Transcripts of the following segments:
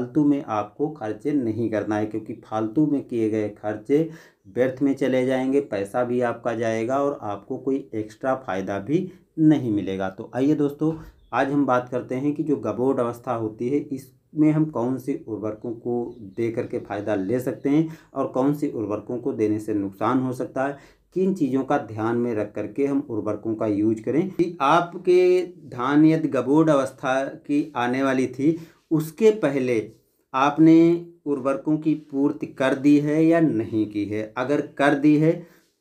फालतू में आपको खर्चे नहीं करना है क्योंकि फालतू में किए गए खर्चे व्यर्थ में चले जाएंगे पैसा भी आपका जाएगा और आपको कोई एक्स्ट्रा फ़ायदा भी नहीं मिलेगा तो आइए दोस्तों आज हम बात करते हैं कि जो गबोड अवस्था होती है इसमें हम कौन से उर्वरकों को दे करके फ़ायदा ले सकते हैं और कौन से उर्वरकों को देने से नुकसान हो सकता है किन चीज़ों का ध्यान में रख करके हम उर्वरकों का यूज करें कि आपके धान यदि गबोड अवस्था की आने वाली थी उसके पहले आपने उर्वरकों की पूर्ति कर दी है या नहीं की है अगर कर दी है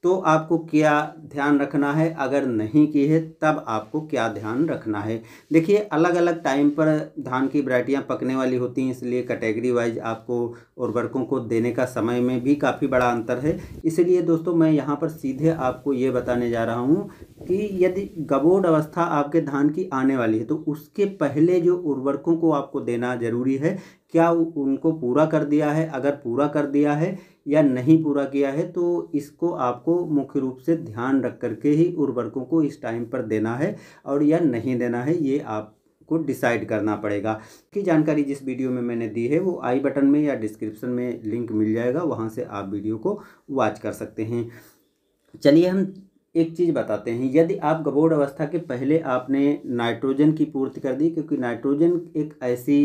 तो आपको क्या ध्यान रखना है अगर नहीं की है तब आपको क्या ध्यान रखना है देखिए अलग अलग टाइम पर धान की वरायटियाँ पकने वाली होती हैं इसलिए कैटेगरी वाइज आपको उर्वरकों को देने का समय में भी काफ़ी बड़ा अंतर है इसलिए दोस्तों मैं यहाँ पर सीधे आपको ये बताने जा रहा हूँ कि यदि गबोड अवस्था आपके धान की आने वाली है तो उसके पहले जो उर्वरकों को आपको देना ज़रूरी है क्या उनको पूरा कर दिया है अगर पूरा कर दिया है या नहीं पूरा किया है तो इसको आपको मुख्य रूप से ध्यान रख करके ही उर्वरकों को इस टाइम पर देना है और या नहीं देना है ये आप को डिसाइड करना पड़ेगा की जानकारी जिस वीडियो में मैंने दी है वो आई बटन में या डिस्क्रिप्शन में लिंक मिल जाएगा वहाँ से आप वीडियो को वॉच कर सकते हैं चलिए हम एक चीज़ बताते हैं यदि आप गबोड़ अवस्था के पहले आपने नाइट्रोजन की पूर्ति कर दी क्योंकि नाइट्रोजन एक ऐसी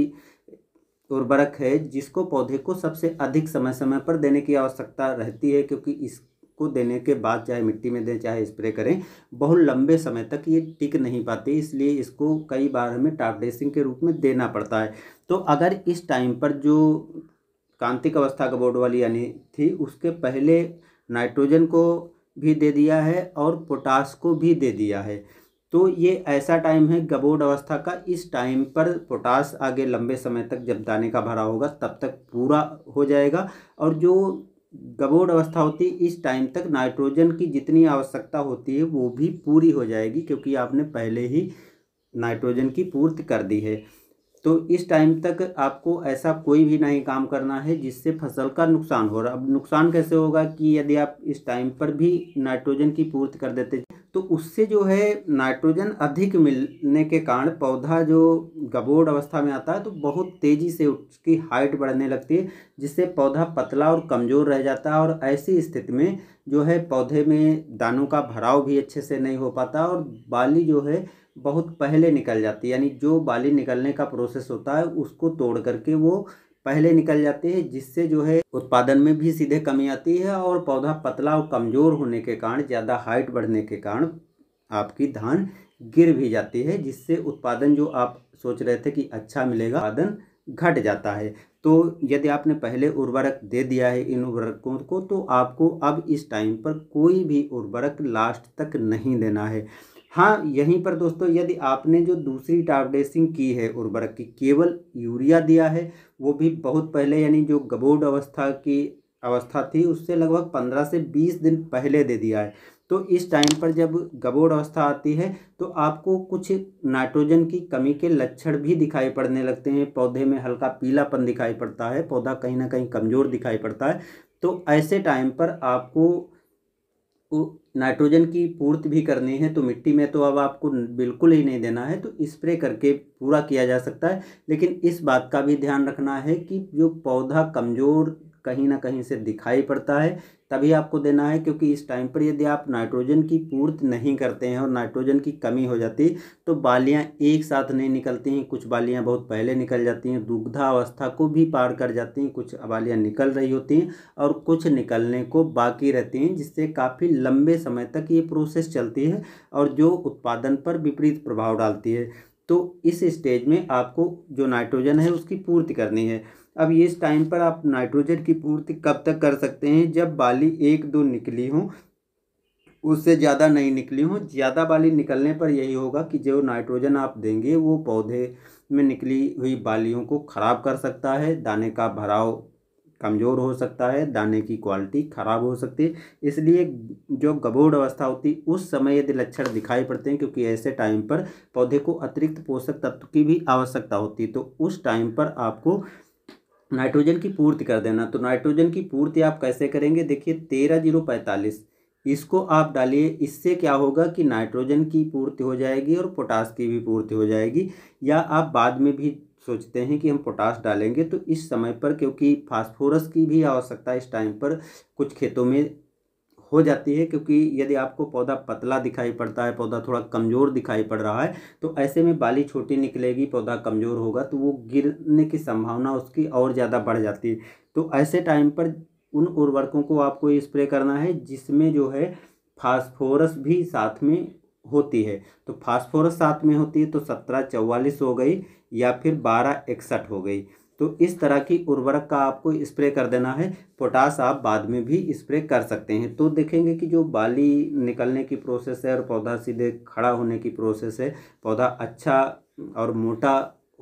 उर्वरक है जिसको पौधे को सबसे अधिक समय समय पर देने की आवश्यकता रहती है क्योंकि इस को देने के बाद चाहे मिट्टी में दें चाहे स्प्रे करें बहुत लंबे समय तक ये टिक नहीं पाती इसलिए इसको कई बार हमें टाप ड्रेसिंग के रूप में देना पड़ता है तो अगर इस टाइम पर जो कांतिक अवस्था कबोर्ड वाली यानी थी उसके पहले नाइट्रोजन को भी दे दिया है और पोटास को भी दे दिया है तो ये ऐसा टाइम है गबोड अवस्था का इस टाइम पर पोटास आगे लंबे समय तक जब दाने का भरा होगा तब तक पूरा हो जाएगा और जो गबोड अवस्था होती है इस टाइम तक नाइट्रोजन की जितनी आवश्यकता होती है वो भी पूरी हो जाएगी क्योंकि आपने पहले ही नाइट्रोजन की पूर्ति कर दी है तो इस टाइम तक आपको ऐसा कोई भी नहीं काम करना है जिससे फसल का नुकसान हो रहा अब नुकसान कैसे होगा कि यदि आप इस टाइम पर भी नाइट्रोजन की पूर्ति कर देते तो उससे जो है नाइट्रोजन अधिक मिलने के कारण पौधा जो गबोड़ अवस्था में आता है तो बहुत तेज़ी से उसकी हाइट बढ़ने लगती है जिससे पौधा पतला और कमज़ोर रह जाता है और ऐसी स्थिति में जो है पौधे में दानों का भराव भी अच्छे से नहीं हो पाता और बाली जो है बहुत पहले निकल जाती है यानी जो बाली निकलने का प्रोसेस होता है उसको तोड़ करके वो पहले निकल जाती है जिससे जो है उत्पादन में भी सीधे कमी आती है और पौधा पतला और कमज़ोर होने के कारण ज़्यादा हाइट बढ़ने के कारण आपकी धान गिर भी जाती है जिससे उत्पादन जो आप सोच रहे थे कि अच्छा मिलेगा उत्पादन घट जाता है तो यदि आपने पहले उर्वरक दे दिया है इन उर्वरकों को तो आपको अब इस टाइम पर कोई भी उर्वरक लास्ट तक नहीं देना है हाँ यहीं पर दोस्तों यदि आपने जो दूसरी टावडेसिंग की है उर्वरक की केवल यूरिया दिया है वो भी बहुत पहले यानी जो गबोड अवस्था की अवस्था थी उससे लगभग पंद्रह से बीस दिन पहले दे दिया है तो इस टाइम पर जब गबोड़ अवस्था आती है तो आपको कुछ नाइट्रोजन की कमी के लक्षण भी दिखाई पड़ने लगते हैं पौधे में हल्का पीलापन दिखाई पड़ता है पौधा कहीं ना कहीं कमज़ोर दिखाई पड़ता है तो ऐसे टाइम पर आपको नाइट्रोजन की पूर्ति भी करनी है तो मिट्टी में तो अब आपको बिल्कुल ही नहीं देना है तो स्प्रे करके पूरा किया जा सकता है लेकिन इस बात का भी ध्यान रखना है कि जो पौधा कमज़ोर कहीं ना कहीं से दिखाई पड़ता है तभी आपको देना है क्योंकि इस टाइम पर यदि आप नाइट्रोजन की पूर्ति नहीं करते हैं और नाइट्रोजन की कमी हो जाती तो बालियाँ एक साथ नहीं निकलती हैं कुछ बालियाँ बहुत पहले निकल जाती हैं दुग्धा अवस्था को भी पार कर जाती हैं कुछ बालियाँ निकल रही होती हैं और कुछ निकलने को बाकी रहती हैं जिससे काफ़ी लंबे समय तक ये प्रोसेस चलती है और जो उत्पादन पर विपरीत प्रभाव डालती है तो इस स्टेज में आपको जो नाइट्रोजन है उसकी पूर्ति करनी है अब इस टाइम पर आप नाइट्रोजन की पूर्ति कब तक कर सकते हैं जब बाली एक दो निकली हो उससे ज़्यादा नहीं निकली हो ज़्यादा बाली निकलने पर यही होगा कि जो नाइट्रोजन आप देंगे वो पौधे में निकली हुई बालियों को ख़राब कर सकता है दाने का भराव कमज़ोर हो सकता है दाने की क्वालिटी ख़राब हो सकती है इसलिए जो गभोड़ अवस्था होती उस समय यदि लक्षण दिखाई पड़ते हैं क्योंकि ऐसे टाइम पर पौधे को अतिरिक्त पोषक तत्व की भी आवश्यकता होती है तो उस टाइम पर आपको नाइट्रोजन की पूर्ति कर देना तो नाइट्रोजन की पूर्ति आप कैसे करेंगे देखिए तेरह जीरो पैंतालीस इसको आप डालिए इससे क्या होगा कि नाइट्रोजन की पूर्ति हो जाएगी और पोटास की भी पूर्ति हो जाएगी या आप बाद में भी सोचते हैं कि हम पोटास डालेंगे तो इस समय पर क्योंकि फास्फोरस की भी आवश्यकता इस टाइम पर कुछ खेतों में हो जाती है क्योंकि यदि आपको पौधा पतला दिखाई पड़ता है पौधा थोड़ा कमज़ोर दिखाई पड़ रहा है तो ऐसे में बाली छोटी निकलेगी पौधा कमज़ोर होगा तो वो गिरने की संभावना उसकी और ज़्यादा बढ़ जाती है तो ऐसे टाइम पर उन उर्वरकों को आपको स्प्रे करना है जिसमें जो है फास्फोरस भी साथ में होती है तो फास्फोरस साथ में होती है तो सत्रह चौवालीस हो गई या फिर बारह इकसठ हो गई तो इस तरह की उर्वरक का आपको स्प्रे कर देना है पोटास आप बाद में भी स्प्रे कर सकते हैं तो देखेंगे कि जो बाली निकलने की प्रोसेस है और पौधा सीधे खड़ा होने की प्रोसेस है पौधा अच्छा और मोटा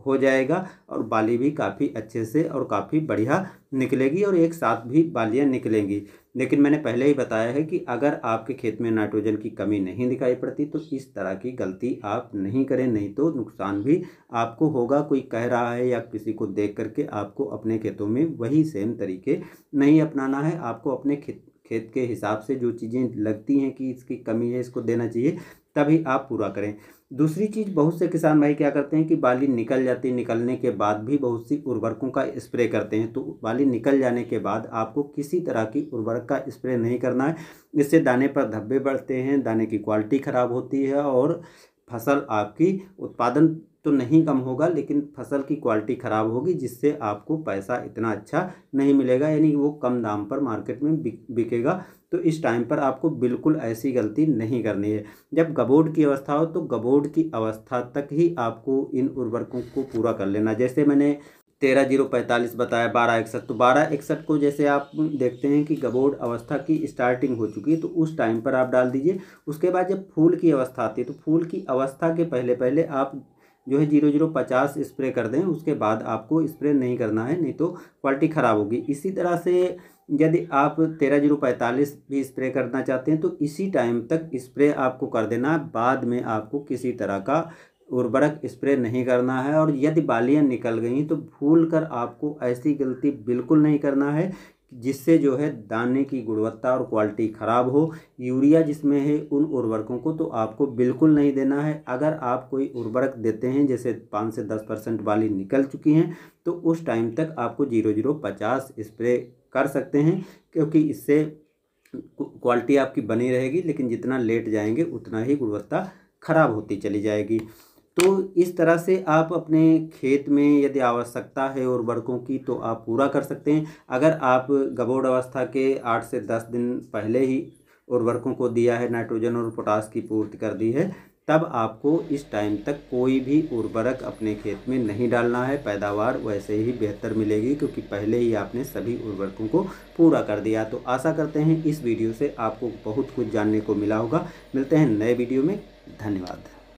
हो जाएगा और बाली भी काफ़ी अच्छे से और काफ़ी बढ़िया निकलेगी और एक साथ भी बालियाँ निकलेंगी लेकिन मैंने पहले ही बताया है कि अगर आपके खेत में नाइट्रोजन की कमी नहीं दिखाई पड़ती तो इस तरह की गलती आप नहीं करें नहीं तो नुकसान भी आपको होगा कोई कह रहा है या किसी को देख करके आपको अपने खेतों में वही सेम तरीके नहीं अपनाना है आपको अपने खेत खेत के हिसाब से जो चीज़ें लगती हैं कि इसकी कमी है इसको देना चाहिए तभी आप पूरा करें दूसरी चीज़ बहुत से किसान भाई क्या करते हैं कि बाली निकल जाती है निकलने के बाद भी बहुत सी उर्वरकों का स्प्रे करते हैं तो बाली निकल जाने के बाद आपको किसी तरह की उर्वरक का स्प्रे नहीं करना है इससे दाने पर धब्बे बढ़ते हैं दाने की क्वालिटी ख़राब होती है और फसल आपकी उत्पादन तो नहीं कम होगा लेकिन फसल की क्वालिटी ख़राब होगी जिससे आपको पैसा इतना अच्छा नहीं मिलेगा यानी वो कम दाम पर मार्केट में बिकेगा तो इस टाइम पर आपको बिल्कुल ऐसी गलती नहीं करनी है जब गबोड की अवस्था हो तो गबोड की अवस्था तक ही आपको इन उर्वरकों को पूरा कर लेना जैसे मैंने तेरह जीरो पैंतालीस बताया बारह इकसठ तो बारह इकसठ को जैसे आप देखते हैं कि गबोड अवस्था की स्टार्टिंग हो चुकी है तो उस टाइम पर आप डाल दीजिए उसके बाद जब फूल की अवस्था आती है तो फूल की अवस्था के पहले पहले आप जो है जीरो जीरो पचास स्प्रे कर दें उसके बाद आपको स्प्रे नहीं करना है नहीं तो क्वालिटी ख़राब होगी इसी तरह से यदि आप तेरह जीरो पैंतालीस भी स्प्रे करना चाहते हैं तो इसी टाइम तक स्प्रे आपको कर देना है बाद में आपको किसी तरह का उर्वरक स्प्रे नहीं करना है और यदि बालियाँ निकल गई तो भूल कर आपको ऐसी गलती बिल्कुल नहीं करना है जिससे जो है दाने की गुणवत्ता और क्वालिटी ख़राब हो यूरिया जिसमें है उन उर्वरकों को तो आपको बिल्कुल नहीं देना है अगर आप कोई उर्वरक देते हैं जैसे पाँच से दस परसेंट वाली निकल चुकी हैं तो उस टाइम तक आपको जीरो जीरो पचास स्प्रे कर सकते हैं क्योंकि इससे क्वालिटी आपकी बनी रहेगी लेकिन जितना लेट जाएंगे उतना ही गुणवत्ता ख़राब होती चली जाएगी तो इस तरह से आप अपने खेत में यदि आवश्यकता है उर्वरकों की तो आप पूरा कर सकते हैं अगर आप गबोड़ अवस्था के आठ से दस दिन पहले ही उर्वरकों को दिया है नाइट्रोजन और पोटास की पूर्ति कर दी है तब आपको इस टाइम तक कोई भी उर्वरक अपने खेत में नहीं डालना है पैदावार वैसे ही बेहतर मिलेगी क्योंकि पहले ही आपने सभी उर्वरकों को पूरा कर दिया तो आशा करते हैं इस वीडियो से आपको बहुत कुछ जानने को मिला होगा मिलते हैं नए वीडियो में धन्यवाद